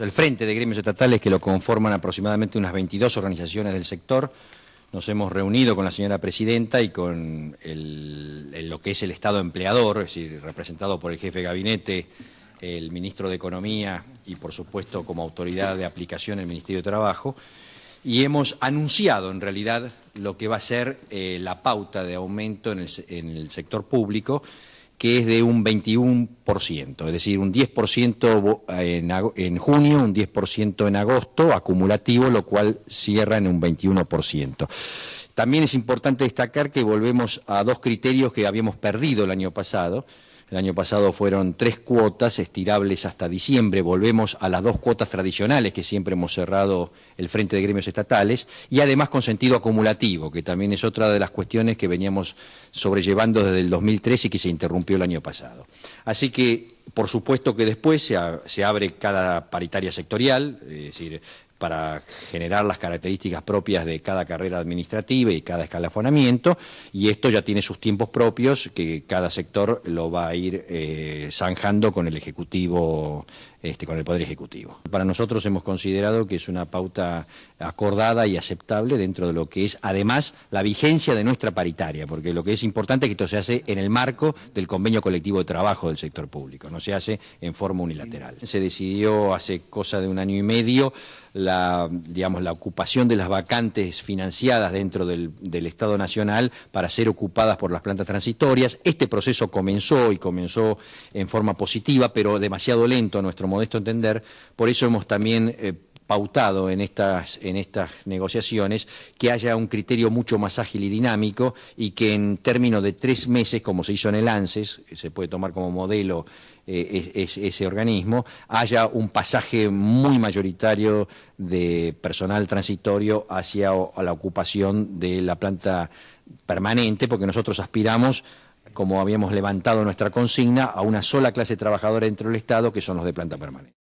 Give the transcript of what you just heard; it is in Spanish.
El Frente de Gremios Estatales, que lo conforman aproximadamente unas 22 organizaciones del sector, nos hemos reunido con la señora presidenta y con lo que es el Estado empleador, es decir, representado por el jefe de gabinete, el ministro de Economía y, por supuesto, como autoridad de aplicación, el Ministerio de Trabajo, y hemos anunciado, en realidad, lo que va a ser eh, la pauta de aumento en el sector público, que es de un 21%, es decir, un 10% en, en junio, un 10% en agosto, acumulativo, lo cual cierra en un 21%. También es importante destacar que volvemos a dos criterios que habíamos perdido el año pasado, el año pasado fueron tres cuotas estirables hasta diciembre. Volvemos a las dos cuotas tradicionales que siempre hemos cerrado el Frente de Gremios Estatales y además con sentido acumulativo, que también es otra de las cuestiones que veníamos sobrellevando desde el 2013 y que se interrumpió el año pasado. Así que por supuesto que después se, se, abre cada paritaria sectorial, es decir, para generar las características propias de cada carrera administrativa y cada escalafonamiento, y esto ya tiene sus tiempos propios que cada sector lo va a ir eh, zanjando con el Ejecutivo este, con el Poder Ejecutivo. Para nosotros hemos considerado que es una pauta acordada y aceptable dentro de lo que es además la vigencia de nuestra paritaria, porque lo que es importante es que esto se hace en el marco del convenio colectivo de trabajo del sector público, no se hace en forma unilateral. Se decidió hace cosa de un año y medio la, digamos, la ocupación de las vacantes financiadas dentro del, del Estado Nacional para ser ocupadas por las plantas transitorias. Este proceso comenzó y comenzó en forma positiva, pero demasiado lento a nuestro modesto entender, por eso hemos también eh, pautado en estas, en estas negociaciones que haya un criterio mucho más ágil y dinámico y que en términos de tres meses, como se hizo en el ANSES, se puede tomar como modelo eh, ese organismo, haya un pasaje muy mayoritario de personal transitorio hacia a la ocupación de la planta permanente, porque nosotros aspiramos como habíamos levantado nuestra consigna, a una sola clase trabajadora dentro del Estado, que son los de planta permanente.